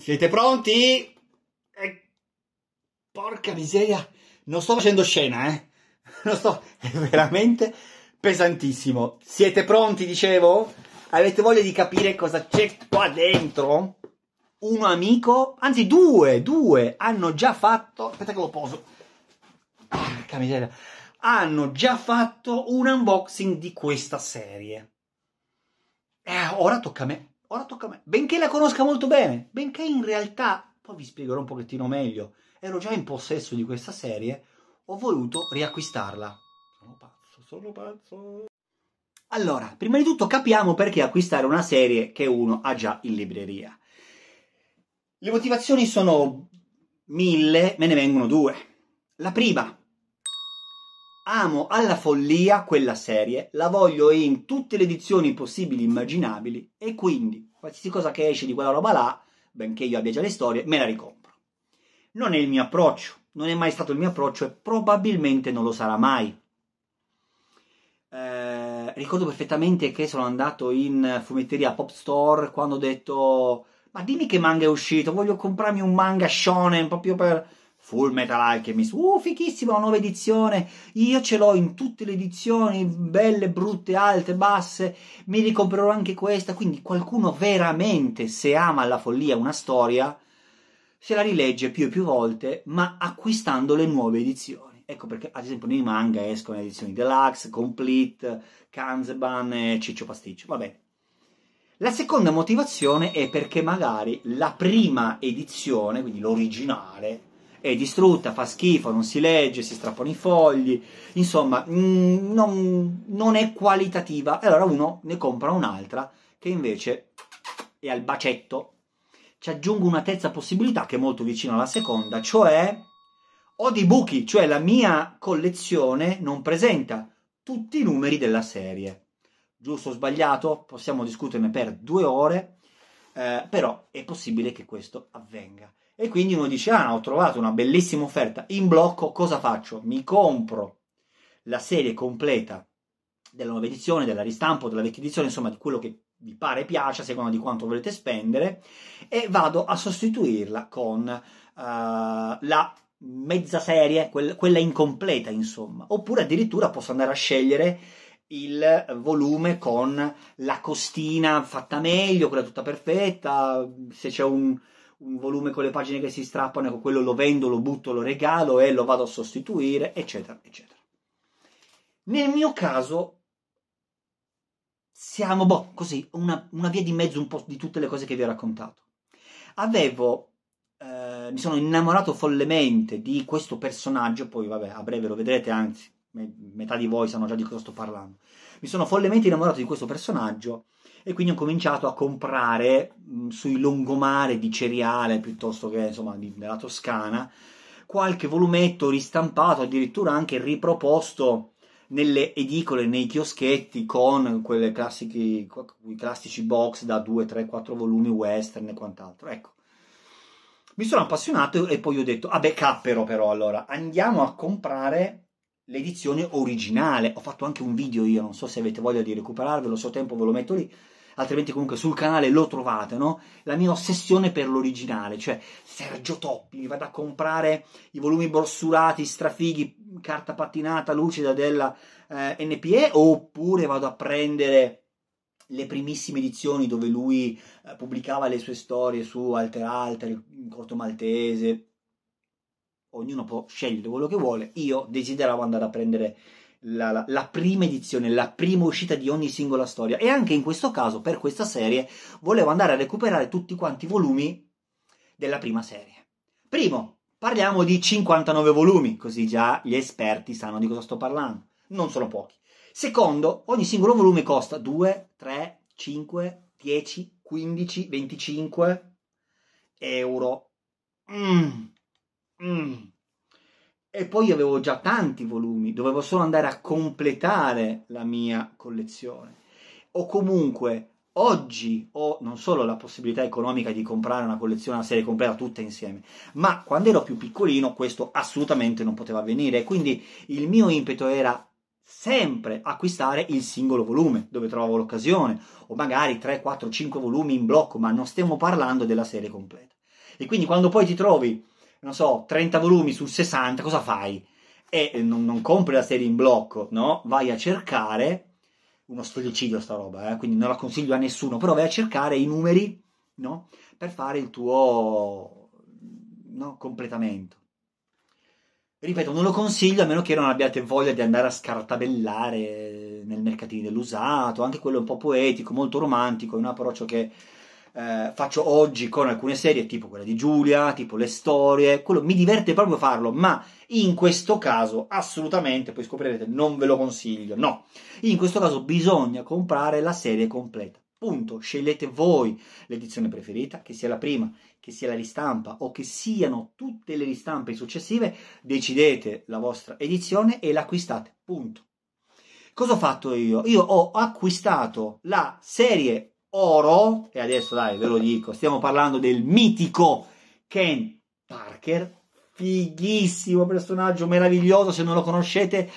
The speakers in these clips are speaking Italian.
Siete pronti? Eh, porca miseria, non sto facendo scena, eh. Non sto, è veramente pesantissimo. Siete pronti, dicevo? Avete voglia di capire cosa c'è qua dentro? Un amico, anzi due, due hanno già fatto, aspetta che lo poso. Porca miseria. Hanno già fatto un unboxing di questa serie. Eh, ora tocca a me ora tocca a me. Benché la conosca molto bene, benché in realtà, poi vi spiegherò un pochettino meglio, ero già in possesso di questa serie, ho voluto riacquistarla. Sono pazzo, sono pazzo. Allora, prima di tutto capiamo perché acquistare una serie che uno ha già in libreria. Le motivazioni sono mille, me ne vengono due. La prima, Amo alla follia quella serie, la voglio in tutte le edizioni possibili e immaginabili e quindi qualsiasi cosa che esce di quella roba là, benché io abbia già le storie, me la ricompro. Non è il mio approccio, non è mai stato il mio approccio e probabilmente non lo sarà mai. Eh, ricordo perfettamente che sono andato in fumetteria Pop Store quando ho detto ma dimmi che manga è uscito, voglio comprarmi un manga shonen proprio per Full Metal Alchemist, uh, fichissima, una nuova edizione, io ce l'ho in tutte le edizioni, belle, brutte, alte, basse, mi ricomprerò anche questa, quindi qualcuno veramente, se ama la follia una storia, se la rilegge più e più volte, ma acquistando le nuove edizioni. Ecco perché, ad esempio, nei manga escono edizioni deluxe, complete, Kanzeban Ciccio Pasticcio, va bene. La seconda motivazione è perché magari la prima edizione, quindi l'originale, è distrutta, fa schifo, non si legge, si strappano i fogli, insomma, mh, mm, non, non, è qualitativa. E allora uno ne compra un'altra che invece è al bacetto. Ci aggiungo una terza possibilità che è molto vicina alla seconda, cioè ho dei buchi, cioè la mia collezione non presenta tutti i numeri della serie. Giusto o sbagliato? Possiamo discuterne per due ore, eh, però è possibile che questo avvenga. E quindi uno dice, ah, ho trovato una bellissima offerta in blocco, cosa faccio? Mi compro la serie completa della nuova edizione, della ristampo, della vecchia edizione, insomma, di quello che vi pare piace, a seconda di quanto volete spendere, e vado a sostituirla con uh, la mezza serie, quel, quella incompleta, insomma. Oppure addirittura posso andare a scegliere il volume con la costina fatta meglio, quella tutta perfetta, se c'è un, un volume con le pagine che si strappano, ecco, quello lo vendo, lo butto, lo regalo e lo vado a sostituire, eccetera, eccetera. Nel mio caso siamo, boh, così, una, una via di mezzo un po' di tutte le cose che vi ho raccontato. Avevo eh, mi sono innamorato follemente di questo personaggio, poi vabbè, a breve lo vedrete, anzi, metà di voi sanno già di cosa sto parlando. Mi sono follemente innamorato di questo personaggio e quindi ho cominciato a comprare mh, mm, sui lungomare di cereale piuttosto che insomma di, della Toscana qualche volumetto ristampato, addirittura anche riproposto nelle edicole, nei chioschetti con quei classici box da 2, 3, 4 volumi western e quant'altro. Ecco. Mi sono appassionato e poi ho detto, vabbè, ah cappero però allora, andiamo a comprare l'edizione originale. Ho fatto anche un video io, non so se avete voglia di recuperarvelo, se ho tempo ve lo metto lì, altrimenti comunque sul canale lo trovate, no? La mia ossessione per l'originale, cioè Sergio Toppi, mi vado a comprare i volumi borsurati, strafighi, carta pattinata, lucida della eh, NPE, oppure vado a prendere le primissime edizioni dove lui eh, pubblicava le sue storie su Alter Alter, il corto maltese, ognuno può scegliere quello che vuole. Io desideravo andare a prendere la, la, la, prima edizione, la prima uscita di ogni singola storia. E anche in questo caso, per questa serie, volevo andare a recuperare tutti quanti i volumi della prima serie. Primo, parliamo di 59 volumi, così già gli esperti sanno di cosa sto parlando. Non sono pochi. Secondo, ogni singolo volume costa 2, 3, 5, 10, 15, 25 euro. Mm. Mm. E poi avevo già tanti volumi, dovevo solo andare a completare la mia collezione. O comunque oggi ho non solo la possibilità economica di comprare una collezione, una serie completa tutte insieme, ma quando ero più piccolino questo assolutamente non poteva avvenire. Quindi il mio impeto era sempre acquistare il singolo volume dove trovavo l'occasione, o magari 3, 4, 5 volumi in blocco, ma non stiamo parlando della serie completa. E quindi quando poi ti trovi non so, 30 volumi su 60, cosa fai? E eh, non, non compri la serie in blocco, no? Vai a cercare, uno stillicidio sta roba, eh? quindi non la consiglio a nessuno, però vai a cercare i numeri, no? Per fare il tuo no? completamento. Ripeto, non lo consiglio a meno che non abbiate voglia di andare a scartabellare nel mercatino dell'usato, anche quello un po' poetico, molto romantico, è un approccio che eh, faccio oggi con alcune serie, tipo quella di Giulia, tipo le storie, quello mi diverte proprio farlo, ma in questo caso assolutamente, poi scoprirete, non ve lo consiglio, no. In questo caso bisogna comprare la serie completa. Punto, scegliete voi l'edizione preferita, che sia la prima, che sia la ristampa o che siano tutte le ristampe successive, decidete la vostra edizione e l'acquistate. Punto. Cosa ho fatto io? Io ho acquistato la serie oro, e adesso dai ve lo dico, stiamo parlando del mitico Ken Parker, fighissimo personaggio, meraviglioso, se non lo conoscete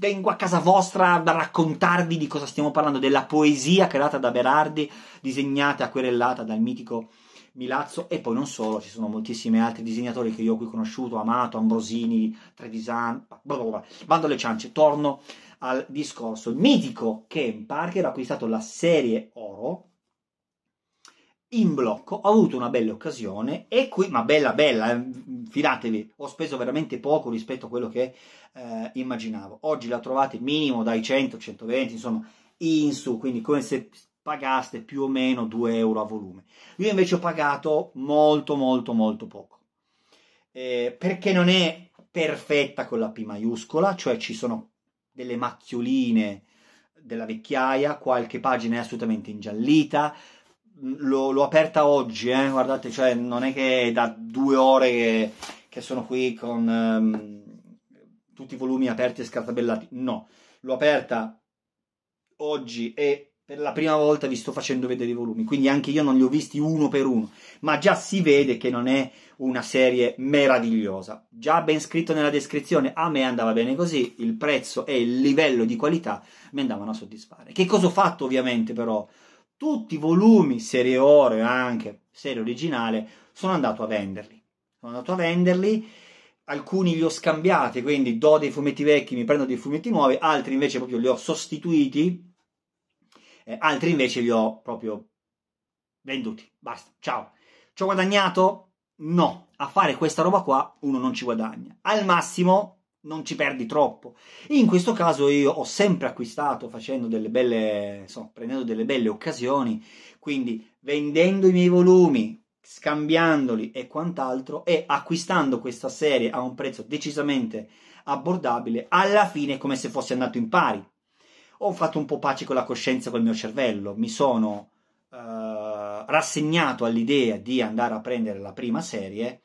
vengo a casa vostra a raccontarvi di cosa stiamo parlando, della poesia creata da Berardi, disegnata, acquerellata dal mitico Milazzo e poi non solo, ci sono moltissimi altri disegnatori che io ho qui conosciuto, Amato, Ambrosini, Trevisan, bla bla bla, bando alle ciance, torno al discorso mitico che Parker ha acquistato la serie oro in blocco, ho avuto una bella occasione e qui, ma bella bella, eh, fidatevi, ho speso veramente poco rispetto a quello che eh, immaginavo. Oggi la trovate minimo dai 100, 120, insomma, in su, quindi come se pagaste più o meno 2 euro a volume. Io invece ho pagato molto molto molto poco, eh, perché non è perfetta con la P maiuscola, cioè ci sono delle macchioline della vecchiaia, qualche pagina è assolutamente ingiallita. Mm, l'ho, l'ho aperta oggi, eh, guardate, cioè non è che è da due ore che, che sono qui con um, tutti i volumi aperti e scartabellati, no, l'ho aperta oggi e per la prima volta vi sto facendo vedere i volumi, quindi anche io non li ho visti uno per uno, ma già si vede che non è una serie meravigliosa. Già ben scritto nella descrizione, a me andava bene così, il prezzo e il livello di qualità mi andavano a soddisfare. Che cosa ho fatto ovviamente però? Tutti i volumi, serie oro e anche serie originale, sono andato a venderli. Sono andato a venderli alcuni li ho scambiati, quindi do dei fumetti vecchi, mi prendo dei fumetti nuovi, altri invece proprio li ho sostituiti eh, altri invece li ho proprio venduti, basta, ciao. Ci ho guadagnato? No, a fare questa roba qua uno non ci guadagna, al massimo non ci perdi troppo. In questo caso io ho sempre acquistato facendo delle belle, so, prendendo delle belle occasioni, quindi vendendo i miei volumi, scambiandoli e quant'altro e acquistando questa serie a un prezzo decisamente abbordabile, alla fine è come se fosse andato in pari ho fatto un po' pace con la coscienza, col mio cervello, mi sono eh, rassegnato all'idea di andare a prendere la prima serie,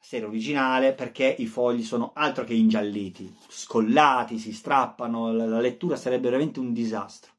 serie originale, perché i fogli sono altro che ingialliti, scollati, si strappano, la lettura sarebbe veramente un disastro.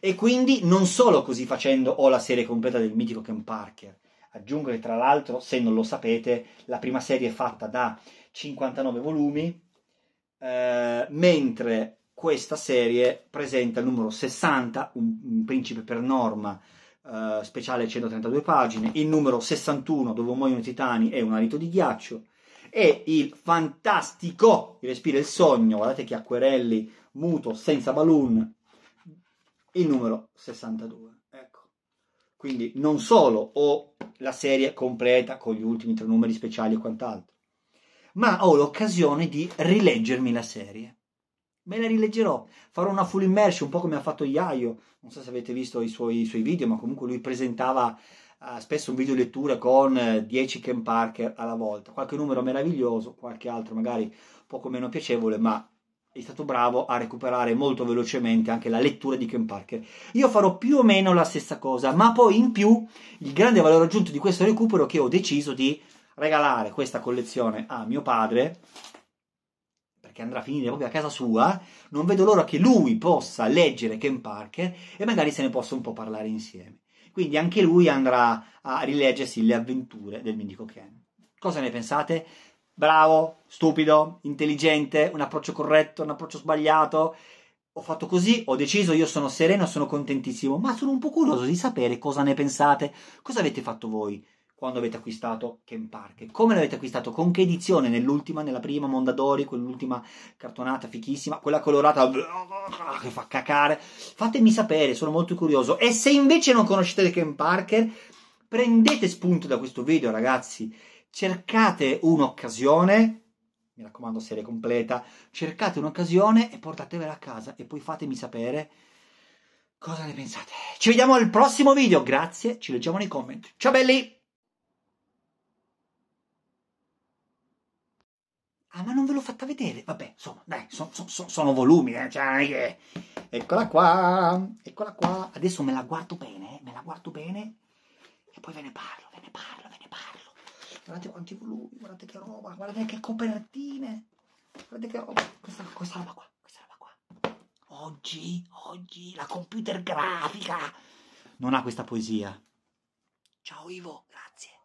E quindi non solo così facendo ho la serie completa del mitico Ken Parker, aggiungo che tra l'altro, se non lo sapete, la prima serie è fatta da 59 volumi, eh, mentre questa serie presenta il numero 60, un, un principe per norma, uh, speciale 132 pagine, il numero 61, dove muoiono i titani, è un alito di ghiaccio, e il fantastico, il respiro e il sogno, guardate che acquerelli, muto, senza balloon, il numero 62. Ecco. Quindi non solo ho la serie completa con gli ultimi tre numeri speciali e quant'altro, ma ho l'occasione di rileggermi la serie me la rileggerò, farò una full immersion, un po' come ha fatto Iaio, non so se avete visto i suoi, i suoi video, ma comunque lui presentava uh, spesso un video lettura con 10 eh, Ken Parker alla volta, qualche numero meraviglioso, qualche altro magari poco meno piacevole, ma è stato bravo a recuperare molto velocemente anche la lettura di Ken Parker. Io farò più o meno la stessa cosa, ma poi in più il grande valore aggiunto di questo recupero è che ho deciso di regalare questa collezione a mio padre che andrà a finire proprio a casa sua, non vedo l'ora che lui possa leggere Ken Parker e magari se ne possa un po' parlare insieme. Quindi anche lui andrà a rileggersi le avventure del mitico Ken. Cosa ne pensate? Bravo, stupido, intelligente, un approccio corretto, un approccio sbagliato. Ho fatto così, ho deciso, io sono sereno, sono contentissimo, ma sono un po' curioso di sapere cosa ne pensate, cosa avete fatto voi quando avete acquistato Ken Park. Come l'avete acquistato? Con che edizione? Nell'ultima, nella prima, Mondadori, quell'ultima cartonata fichissima, quella colorata che fa cacare. Fatemi sapere, sono molto curioso. E se invece non conoscete Ken Parker, prendete spunto da questo video, ragazzi. Cercate un'occasione, mi raccomando, serie completa. Cercate un'occasione e portatevela a casa e poi fatemi sapere cosa ne pensate. Ci vediamo al prossimo video, grazie, ci leggiamo nei commenti. Ciao belli! Ah, ma non ve l'ho fatta vedere. Vabbè, insomma, dai, so, so, so, sono volumi, eh. Cioè, yeah. Eccola qua, eccola qua. Adesso me la guardo bene, eh. me la guardo bene. E poi ve ne parlo, ve ne parlo, ve ne parlo. Guardate quanti volumi, guardate che roba, guardate che copertine. Guardate che roba. Questa, questa roba qua, questa roba qua. Oggi, oggi, la computer grafica non ha questa poesia. Ciao Ivo, grazie.